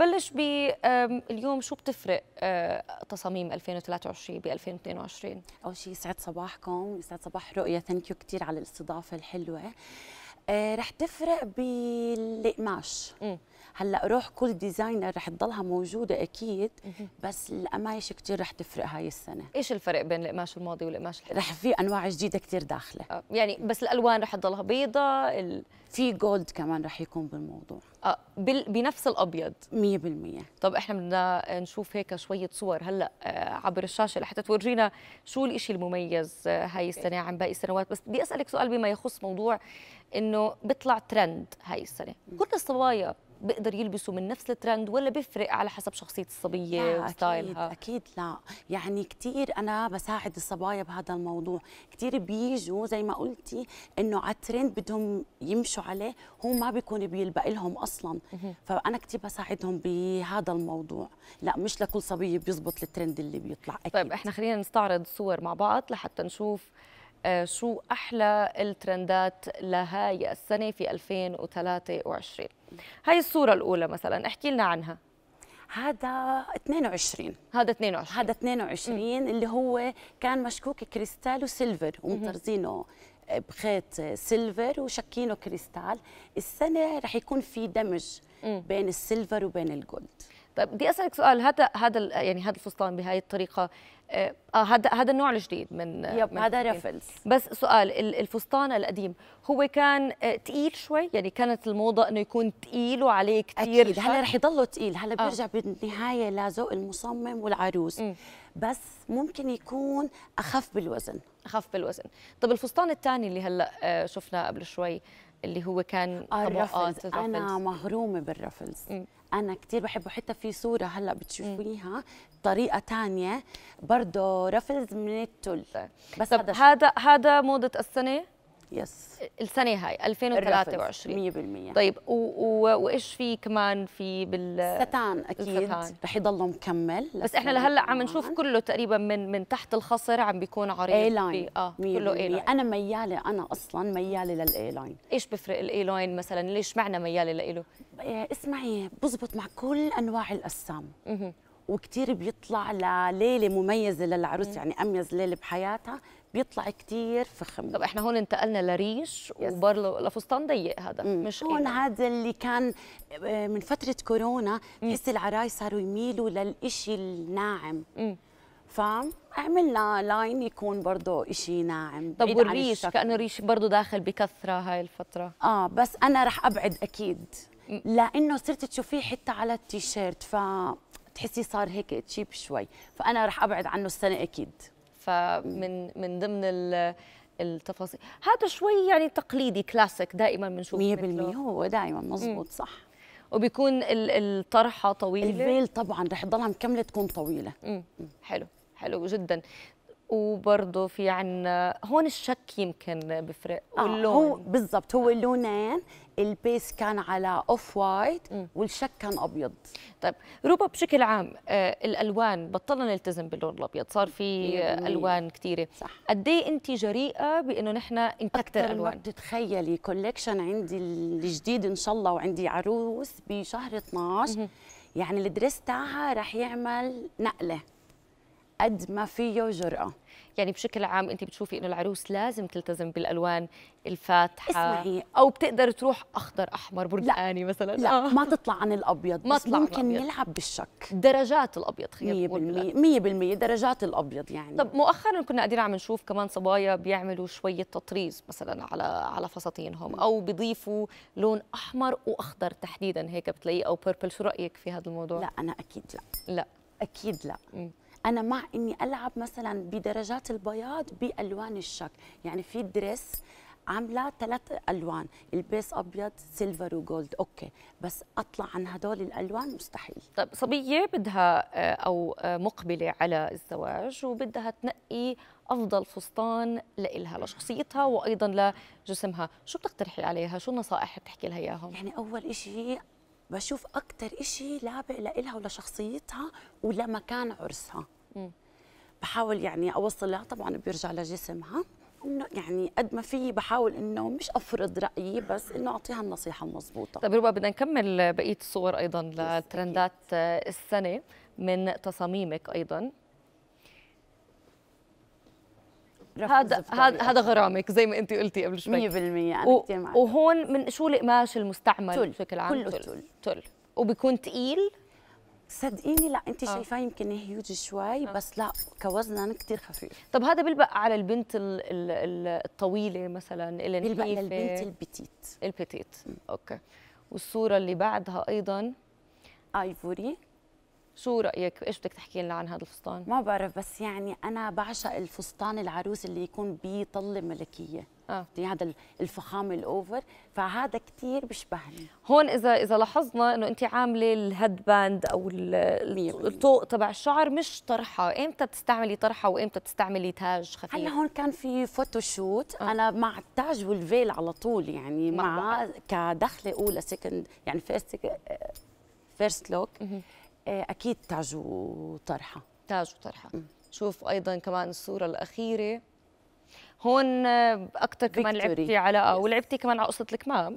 بلش ب اليوم شو بتفرق آه، تصاميم 2023 ب 2022 اول شيء يسعد صباحكم يسعد صباح رؤية، ثانك يو كثير على الاستضافه الحلوه آه، رح تفرق بالقماش هلا روح كل ديزاينر رح تضلها موجوده اكيد بس القمايش كثير رح تفرق هاي السنه ايش الفرق بين القماش الماضي والقماش الحالي رح في انواع جديده كثير داخله آه، يعني بس الالوان رح تضلها بيضه ال... في جولد كمان رح يكون بالموضوع اه بال... بنفس الابيض 100% طب احنا بدنا نشوف هيك شويه صور هلا آه، عبر الشاشه لحتى تورجينا شو الشيء المميز آه، هاي السنه عن باقي السنوات بس بدي اسالك سؤال بما يخص موضوع انه بيطلع ترند هاي السنه كل الصبايا بيقدر يلبسه من نفس الترند ولا بيفرق على حسب شخصيه الصبيه وستايلها اكيد لا يعني كثير انا بساعد الصبايا بهذا الموضوع كثير بيجوا زي ما قلتي انه على الترند بدهم يمشوا عليه هو ما بيكون بيلبق لهم اصلا فانا كثير بساعدهم بهذا الموضوع لا مش لكل صبيه بيزبط الترند اللي بيطلع طيب، اكيد طيب احنا خلينا نستعرض صور مع بعض لحتى نشوف شو آه، أحلى الترندات لهاي السنة في 2023 هاي الصورة الأولى مثلا احكي لنا عنها هذا 22 هذا 22 هذا 22 اللي هو كان مشكوك كريستال وسيلفر ومطرزينه بخيط سيلفر وشكينه كريستال السنه رح يكون في دمج بين السيلفر وبين الجولد طيب بدي اسالك سؤال هذا هذا يعني هذا الفستان بهي الطريقه آه،, اه هذا هذا النوع الجديد من يب هذا رفلز بس سؤال الفستان القديم هو كان آه، تقيل شوي يعني كانت الموضه انه يكون تقيل وعليه كثير اكيد هلا رح يضله تقيل هلا آه. بيرجع آه. بالنهايه لذوق المصمم والعروس م. بس ممكن يكون اخف بالوزن اخف بالوزن طب الفستان الثاني اللي هلا شفناه قبل شوي اللي هو كان طبقات الرفلز. انا مهرومه بالرفلز م. انا كثير بحبه حتى في صوره هلا بتشوفيها بطريقه ثانيه برضه رفلز من التل طيب. بس هذا هذا موضه السنه يس السنه هاي 2023 100% طيب وايش في كمان في بال الستان اكيد رح يضله مكمل بس احنا لهلا عم نشوف كله تقريبا من من تحت الخصر عم بيكون عريض اي لاين اه كله اي لاين انا مياله انا اصلا مياله للاي لاين ايش بفرق الاي لاين مثلا ليش معنى مياله لإله؟ اسمعي بزبط مع كل انواع الاجسام وكثير بيطلع لليله مميزه للعروس يعني اميز ليله بحياتها بيطلع كتير فخم طب احنا هون انتقلنا لريش وبرضه لفستان ضيق هذا مم. مش هون هذا اللي كان آه، من فتره كورونا بحس العرايس صاروا يميلوا للإشي الناعم مم. فعملنا لاين يكون برضه إشي ناعم طب والريش كأنه الريش برضه داخل بكثرة هاي الفترة آه بس أنا رح أبعد أكيد لأنه صرت تشوفيه حتى على التيشيرت فتحسي صار هيك تشيب شوي فأنا رح أبعد عنه السنة أكيد فمن من ضمن التفاصيل هذا شوي يعني تقليدي كلاسيك دائما بنشوف 100% هو دائما مزبوط صح وبيكون الطرحه طويله الفيل طبعا رح تضلها مكمله تكون طويله مم. حلو حلو جدا وبرضه في عنا هون الشك يمكن بفرق آه، واللون آه هو بالضبط هو اللونين البيس كان على اوف وايت والشك كان ابيض طيب روبا بشكل عام آه الالوان بطلنا نلتزم باللون الابيض صار في آه الوان كثيره صح قد ايه انت جريئه بانه نحن نكثر الوان تتخيلي كولكشن عندي الجديد ان شاء الله وعندي عروس بشهر 12 يعني الدريس تاعها رح يعمل نقله قد ما فيه جرأة يعني بشكل عام انت بتشوفي انه العروس لازم تلتزم بالالوان الفاتحه اسمعي او بتقدر تروح اخضر احمر برتقاني مثلا لا آه. ما تطلع عن الابيض ما تطلع ممكن الأبيض. نلعب بالشك درجات الابيض خير 100% 100% درجات الابيض يعني طب مؤخرا كنا قاعدين عم نشوف كمان صبايا بيعملوا شويه تطريز مثلا على على فساتينهم او بيضيفوا لون احمر واخضر تحديدا هيك بتلاقيه او بيربل شو رايك في هذا الموضوع لا انا اكيد لا لا اكيد لا م. انا مع اني العب مثلا بدرجات البياض بالوان الشك يعني في دريس عامله ثلاث الوان البيس ابيض سيلفر وجولد اوكي بس اطلع عن هدول الالوان مستحيل طب صبيه بدها آه، او آه، مقبله على الزواج وبدها تنقي افضل فستان لإلها لشخصيتها وايضا لجسمها شو بتقترحي عليها شو النصائح بتحكي لها اياهم يعني اول شيء بشوف اكثر إشي لابق لها ولشخصيتها ولمكان عرسها بحاول يعني اوصلها طبعا بيرجع لجسمها انه يعني قد ما في بحاول انه مش افرض رايي بس انه اعطيها النصيحه المضبوطه طيب ربا بدنا نكمل بقيه الصور ايضا لترندات السنه من تصاميمك ايضا هذا هذا إيه. هذا غرامك زي ما انت قلتي قبل شوي 100% انا يعني و... كثير معك وهون من شو القماش المستعمل تل. بشكل عام كله تل. تل. تل وبكون ثقيل صدقيني لا انت آه. شايفاه يمكن هيوج شوي آه. بس لا كوزنا كثير خفيف طب هذا بيلبق على البنت الـ الـ الطويله مثلا اللي بيلبق للبنت البتيت البتيت اوكي والصوره اللي بعدها ايضا ايفوري شو رايك ايش بدك تحكي لنا عن هذا الفستان ما بعرف بس يعني انا بعشق الفستان العروس اللي يكون بطله ملكيه آه. يعني هذا الفخامه الاوفر فهذا كثير بيشبهني هون اذا اذا لاحظنا انه انت عامله الهيد باند او الطوق تبع الشعر مش طرحه امتى بتستعملي طرحه وامتى بتستعملي تاج خفيف هلا هون كان في فوتوشوت آه. انا مع التاج والفيل على طول يعني مع, مع كدخله اولى سكند يعني فيرست فيرست لوك آه، اكيد تاج وطرحه تاج وطرحه شوف ايضا كمان الصوره الاخيره هون آه، اكثر كمان لعبتي على اه ولعبتي كمان على قصه الكمام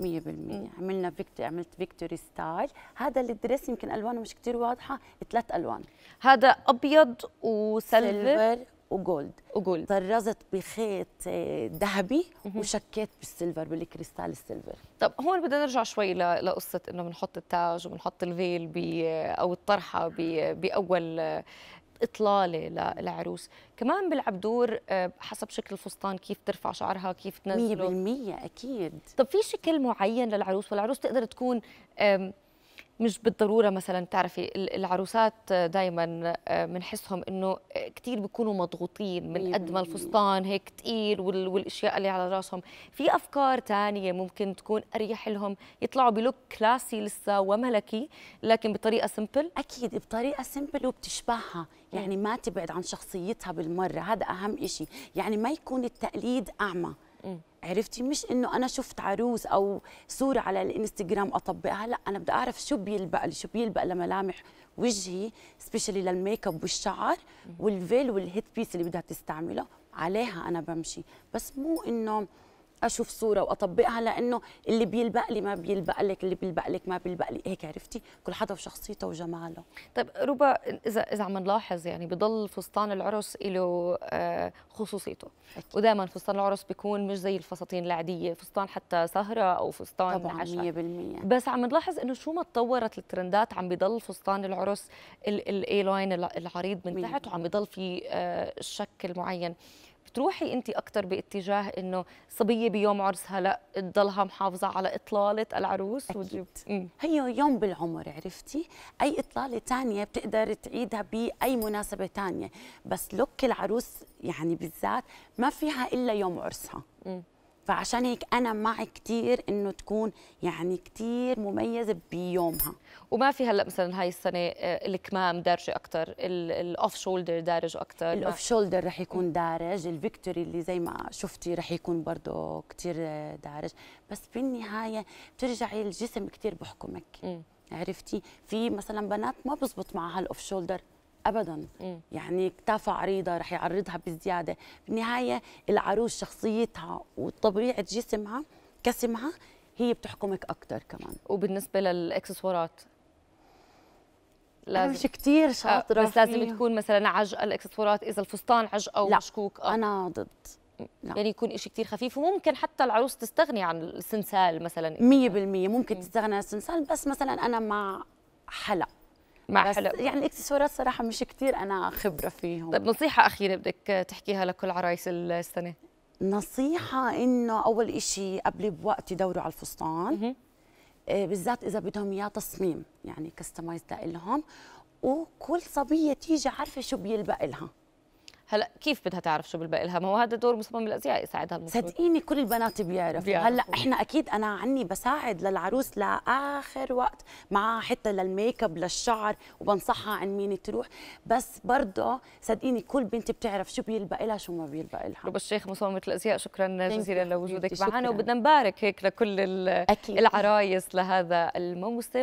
100% عملنا فيكتوري عملت فيكتوري ستايل هذا الدريس يمكن الوانه مش كثير واضحه ثلاث الوان هذا ابيض وسيلفر وجولد وجولد طرزت بخيط آه، ذهبي وشكيت بالسيلفر بالكريستال السيلفر طب هون بدنا نرجع شوي لقصه انه بنحط التاج وبنحط الفيل او الطرحه باول اطلاله للعروس كمان بيلعب دور آه، حسب شكل الفستان كيف ترفع شعرها كيف تنزله 100% اكيد طب في شكل معين للعروس والعروس تقدر تكون مش بالضروره مثلا بتعرفي العروسات دائما بنحسهم آه، انه آه، كثير بيكونوا مضغوطين من قد ما إيه. الفستان هيك ثقيل والاشياء اللي على راسهم في افكار ثانيه ممكن تكون اريح لهم يطلعوا بلوك كلاسي لسه وملكي لكن بطريقه سمبل اكيد بطريقه سمبل وبتشبهها إيه. يعني ما تبعد عن شخصيتها بالمره هذا اهم شيء يعني ما يكون التقليد اعمى عرفتي مش انه انا شفت عروس او صوره على الانستغرام اطبقها لا انا بدي اعرف شو بيلبق شو بيلبق لملامح وجهي سبيشلي للميك اب والشعر والفيل والهيد بيس اللي بدها تستعمله عليها انا بمشي بس مو انه اشوف صوره واطبقها لانه اللي بيلبق لي ما بيلبق لك اللي بيلبق لك ما بيلبق لي هيك عرفتي كل حدا وشخصيته وجماله طيب ربا اذا اذا عم نلاحظ يعني بضل فستان العرس له آه، خصوصيته ودائما فستان العرس بيكون مش زي الفساتين العاديه فستان حتى سهره او فستان طبعا عشاء 100% بس عم نلاحظ انه شو ما تطورت الترندات عم بضل فستان العرس الاي لاين العريض من تحت وعم بضل في آه، شكل معين بتروحي انت اكثر باتجاه انه صبيه بيوم عرسها لا تضلها محافظه على اطلاله العروس وجبت هي يوم بالعمر عرفتي اي اطلاله ثانيه بتقدر تعيدها باي مناسبه ثانيه بس لوك العروس يعني بالذات ما فيها الا يوم عرسها فعشان هيك انا مع كثير انه تكون يعني كثير مميزه بيومها وما في هلا مثلا هاي السنه آه، الكمام دارجه اكثر الاوف شولدر دارج اكثر الاوف شولدر رح يكون دارج الفيكتوري اللي زي ما شفتي رح يكون برضه كثير آه، دارج بس بالنهايه بترجعي الجسم كثير بحكمك م. عرفتي في مثلا بنات ما بزبط معها الاوف شولدر ابدا م. يعني كتافها عريضه رح يعرضها بزياده بالنهايه العروس شخصيتها وطبيعه جسمها كسمها هي بتحكمك اكثر كمان وبالنسبه للاكسسوارات لازم مش كثير آه، شاطره آه بس فيه. لازم تكون مثلا عجقه الاكسسوارات اذا الفستان عجقه ومشكوك لا. آه. انا ضد لا. يعني يكون شيء كثير خفيف وممكن حتى العروس تستغني عن السنسال مثلا 100% ممكن تستغني عن السنسال بس مثلا انا مع حلق مع بس حلو يعني الاكسسوارات صراحه مش كثير انا خبره فيهم طيب نصيحه اخيره بدك تحكيها لكل عرايس السنه نصيحه انه اول شيء قبل بوقت يدوروا على الفستان آه، بالذات اذا بدهم اياه تصميم يعني كستمايز لهم وكل صبيه تيجي عارفه شو بيلبق لها هلا كيف بدها تعرف شو بالباقي لها ما هو هذا دور مصمم الازياء يساعدها المفروض صدقيني كل البنات بيعرفوا هلا احنا اكيد انا عني بساعد للعروس لاخر وقت معها حتى للميك اب للشعر وبنصحها عن مين تروح بس برضه صدقيني كل بنت بتعرف شو بيلبق لها شو ما بيلبق لها رب الشيخ مصممه الازياء شكرا جزيلا لوجودك معنا وبدنا نبارك هيك لكل العرايس لهذا الموسم